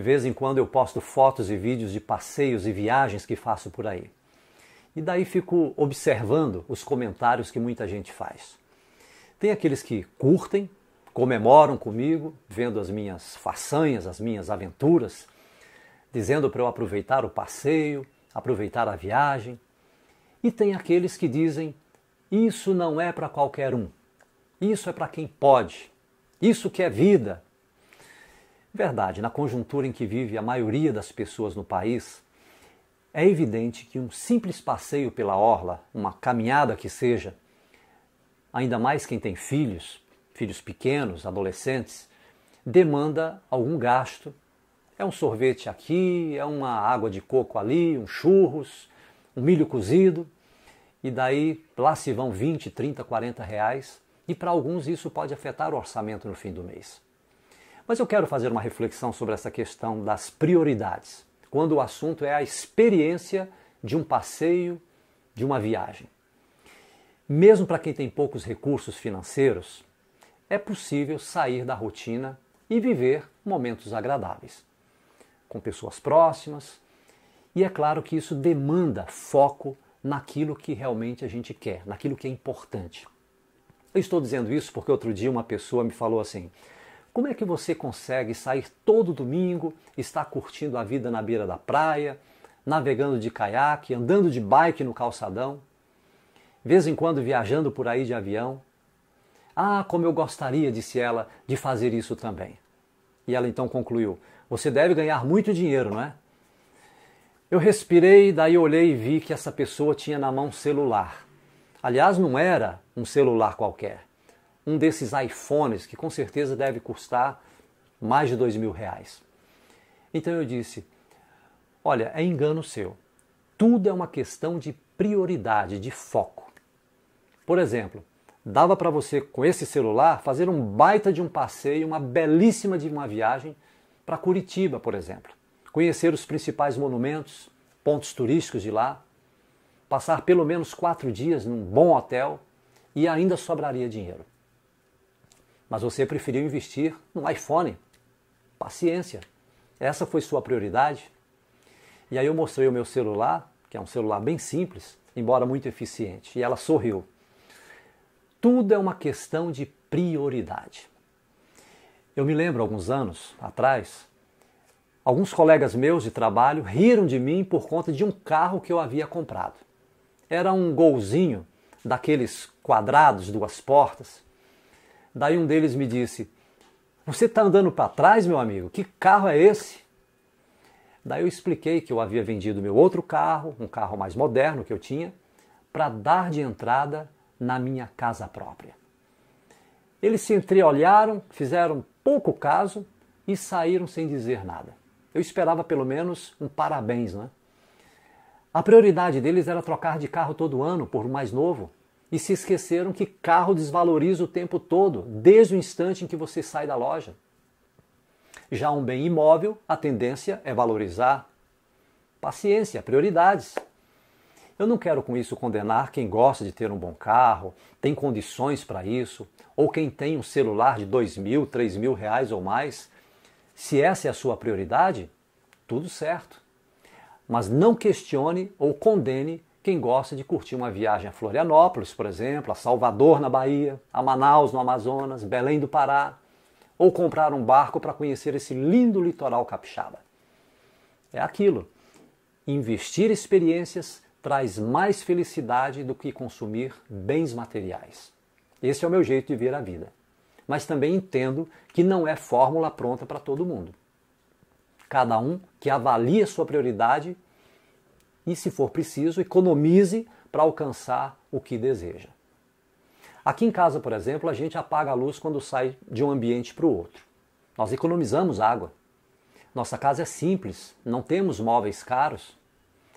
vez em quando eu posto fotos e vídeos de passeios e viagens que faço por aí. E daí fico observando os comentários que muita gente faz. Tem aqueles que curtem, comemoram comigo, vendo as minhas façanhas, as minhas aventuras, dizendo para eu aproveitar o passeio, aproveitar a viagem. E tem aqueles que dizem: isso não é para qualquer um, isso é para quem pode, isso que é vida, Verdade, na conjuntura em que vive a maioria das pessoas no país, é evidente que um simples passeio pela orla, uma caminhada que seja, ainda mais quem tem filhos, filhos pequenos, adolescentes, demanda algum gasto. É um sorvete aqui, é uma água de coco ali, um churros, um milho cozido, e daí lá se vão 20, 30, 40 reais, e para alguns isso pode afetar o orçamento no fim do mês. Mas eu quero fazer uma reflexão sobre essa questão das prioridades, quando o assunto é a experiência de um passeio, de uma viagem. Mesmo para quem tem poucos recursos financeiros, é possível sair da rotina e viver momentos agradáveis com pessoas próximas. E é claro que isso demanda foco naquilo que realmente a gente quer, naquilo que é importante. Eu estou dizendo isso porque outro dia uma pessoa me falou assim: como é que você consegue sair todo domingo, estar curtindo a vida na beira da praia, navegando de caiaque, andando de bike no calçadão, vez em quando viajando por aí de avião? Ah, como eu gostaria, disse ela, de fazer isso também. E ela então concluiu: Você deve ganhar muito dinheiro, não é? Eu respirei, daí olhei e vi que essa pessoa tinha na mão um celular. Aliás, não era um celular qualquer um desses iPhones que com certeza deve custar mais de dois mil reais. Então eu disse: olha, é engano seu. Tudo é uma questão de prioridade, de foco. Por exemplo, dava para você com esse celular fazer um baita de um passeio, uma belíssima de uma viagem para Curitiba, por exemplo, conhecer os principais monumentos, pontos turísticos de lá, passar pelo menos quatro dias num bom hotel e ainda sobraria dinheiro mas você preferiu investir no iPhone. Paciência. Essa foi sua prioridade? E aí eu mostrei o meu celular, que é um celular bem simples, embora muito eficiente, e ela sorriu. Tudo é uma questão de prioridade. Eu me lembro alguns anos atrás, alguns colegas meus de trabalho riram de mim por conta de um carro que eu havia comprado. Era um golzinho daqueles quadrados, duas portas, Daí um deles me disse: Você está andando para trás, meu amigo? Que carro é esse? Daí eu expliquei que eu havia vendido meu outro carro, um carro mais moderno que eu tinha, para dar de entrada na minha casa própria. Eles se entreolharam, fizeram pouco caso e saíram sem dizer nada. Eu esperava pelo menos um parabéns, né? A prioridade deles era trocar de carro todo ano por um mais novo, e se esqueceram que carro desvaloriza o tempo todo, desde o instante em que você sai da loja. Já um bem imóvel, a tendência é valorizar. Paciência, prioridades. Eu não quero com isso condenar quem gosta de ter um bom carro, tem condições para isso, ou quem tem um celular de dois mil, três mil reais ou mais. Se essa é a sua prioridade, tudo certo. Mas não questione ou condene quem gosta de curtir uma viagem a Florianópolis, por exemplo, a Salvador, na Bahia, a Manaus, no Amazonas, Belém do Pará, ou comprar um barco para conhecer esse lindo litoral capixaba. É aquilo. Investir experiências traz mais felicidade do que consumir bens materiais. Esse é o meu jeito de ver a vida. Mas também entendo que não é fórmula pronta para todo mundo. Cada um que avalie a sua prioridade e, se for preciso, economize para alcançar o que deseja. Aqui em casa, por exemplo, a gente apaga a luz quando sai de um ambiente para o outro. Nós economizamos água. Nossa casa é simples, não temos móveis caros.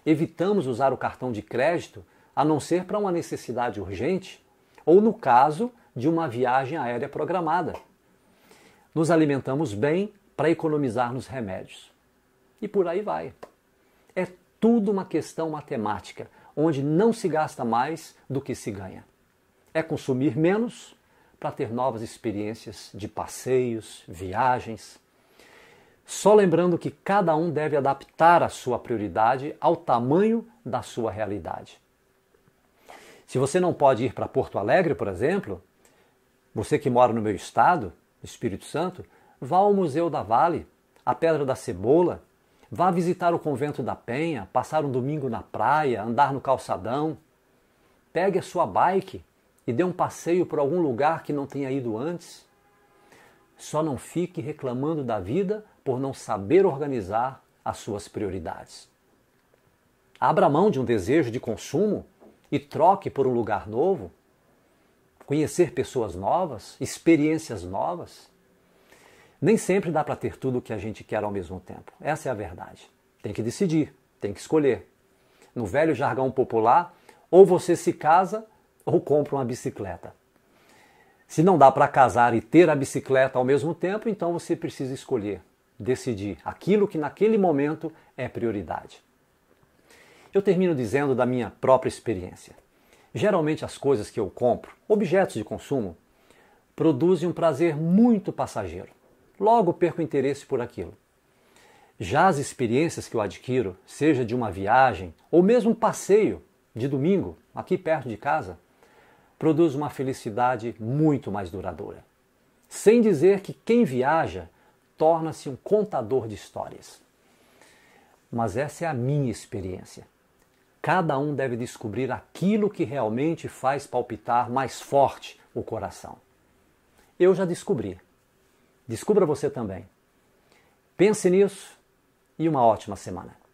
Evitamos usar o cartão de crédito a não ser para uma necessidade urgente ou no caso de uma viagem aérea programada. Nos alimentamos bem para economizar nos remédios. E por aí vai tudo uma questão matemática, onde não se gasta mais do que se ganha. É consumir menos para ter novas experiências de passeios, viagens. Só lembrando que cada um deve adaptar a sua prioridade ao tamanho da sua realidade. Se você não pode ir para Porto Alegre, por exemplo, você que mora no meu estado, Espírito Santo, vá ao Museu da Vale, à Pedra da Cebola, Vá visitar o convento da Penha, passar um domingo na praia, andar no calçadão. Pegue a sua bike e dê um passeio por algum lugar que não tenha ido antes. Só não fique reclamando da vida por não saber organizar as suas prioridades. Abra mão de um desejo de consumo e troque por um lugar novo. Conhecer pessoas novas, experiências novas. Nem sempre dá para ter tudo o que a gente quer ao mesmo tempo. Essa é a verdade. Tem que decidir, tem que escolher. No velho jargão popular, ou você se casa ou compra uma bicicleta. Se não dá para casar e ter a bicicleta ao mesmo tempo, então você precisa escolher, decidir aquilo que naquele momento é prioridade. Eu termino dizendo da minha própria experiência. Geralmente as coisas que eu compro, objetos de consumo, produzem um prazer muito passageiro logo perco o interesse por aquilo. Já as experiências que eu adquiro, seja de uma viagem ou mesmo um passeio de domingo, aqui perto de casa, produz uma felicidade muito mais duradoura. Sem dizer que quem viaja torna-se um contador de histórias. Mas essa é a minha experiência. Cada um deve descobrir aquilo que realmente faz palpitar mais forte o coração. Eu já descobri Descubra você também. Pense nisso e uma ótima semana.